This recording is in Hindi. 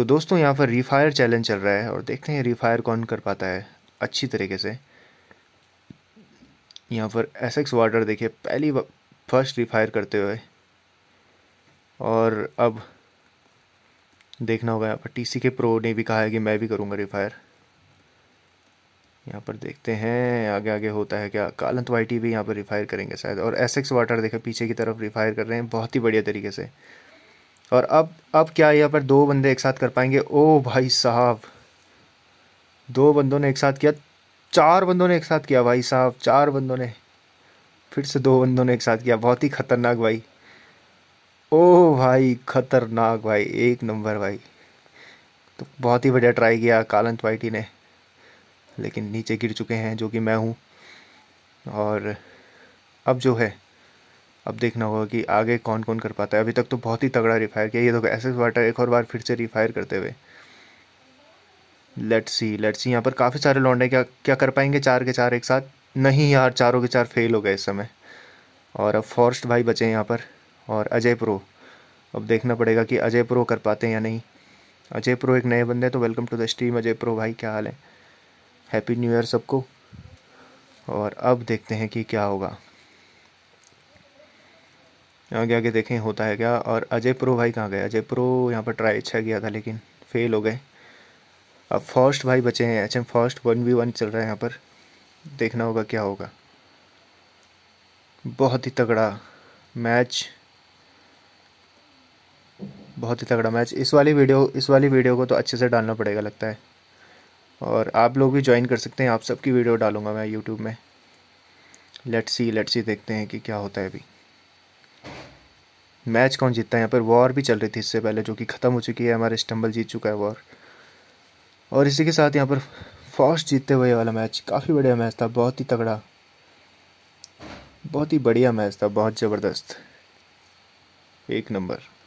तो दोस्तों यहाँ पर रीफायर चैलेंज चल रहा है और देखते हैं रीफायर कौन कर पाता है अच्छी तरीके से यहाँ पर एसेक्स वाटर देखिए पहली फर्स्ट रिफायर करते हुए और अब देखना होगा यहाँ पर टी के प्रो ने भी कहा है कि मैं भी करूँगा रिफायर यहाँ पर देखते हैं आगे आगे होता है क्या कालंत वाई टी भी यहाँ पर रिफायर करेंगे शायद और एसेक्स वाटर देखे पीछे की तरफ रिफायर कर रहे हैं बहुत ही बढ़िया तरीके से और अब अब क्या यहाँ पर दो बंदे एक साथ कर पाएंगे ओ भाई साहब दो बंदों ने एक साथ किया चार बंदों ने एक साथ किया भाई साहब चार बंदों ने फिर से दो बंदों ने एक साथ किया बहुत ही खतरनाक भाई ओ भाई खतरनाक भाई एक नंबर भाई तो बहुत ही बढ़िया ट्राई किया कालंत वाइटी ने लेकिन नीचे गिर चुके हैं जो कि मैं हूँ और अब जो है अब देखना होगा कि आगे कौन कौन कर पाता है अभी तक तो बहुत ही तगड़ा रिफायर किया ये देखो एस एस वाटर एक और बार फिर से रिफायर करते हुए लेट्स सी लेट्स सी यहाँ पर काफ़ी सारे लौंडे क्या क्या कर पाएंगे चार के चार एक साथ नहीं यार चारों के चार फेल हो गए इस समय और अब फॉरेस्ट भाई बचे हैं यहाँ पर और अजय प्रो अब देखना पड़ेगा कि अजय प्रो कर पाते हैं या नहीं अजय प्रो एक नए बंदे हैं तो welcome to the stream Ajay pro भाई क्या हाल है हैप्पी न्यू ईयर सबको और अब देखते हैं कि क्या होगा आगे आगे देखें होता है क्या और अजय प्रो भाई कहाँ गए अजय प्रो यहाँ पर ट्राई अच्छा किया था लेकिन फेल हो गए अब फर्स्ट भाई बचे हैं H M one V one चल रहा है यहाँ पर देखना होगा क्या होगा बहुत ही तगड़ा मैच बहुत ही तगड़ा मैच इस वाली वीडियो इस वाली वीडियो को तो अच्छे से डालना पड़ेगा लगता है और आप लोग भी ज्वाइन कर सकते हैं आप सबकी वीडियो डालूंगा मैं यूट्यूब में लेट्स सी लेट्स सी देखते हैं कि क्या होता है अभी मैच कौन जीतता है यहाँ पर वॉर भी चल रही थी इससे पहले जो कि ख़त्म हो चुकी है हमारे स्टम्बल जीत चुका है वॉर और इसी के साथ यहाँ पर फास्ट जीतते हुए वाला मैच काफ़ी बढ़िया मैच था बहुत ही तगड़ा बहुत ही बढ़िया मैच था बहुत ज़बरदस्त एक नंबर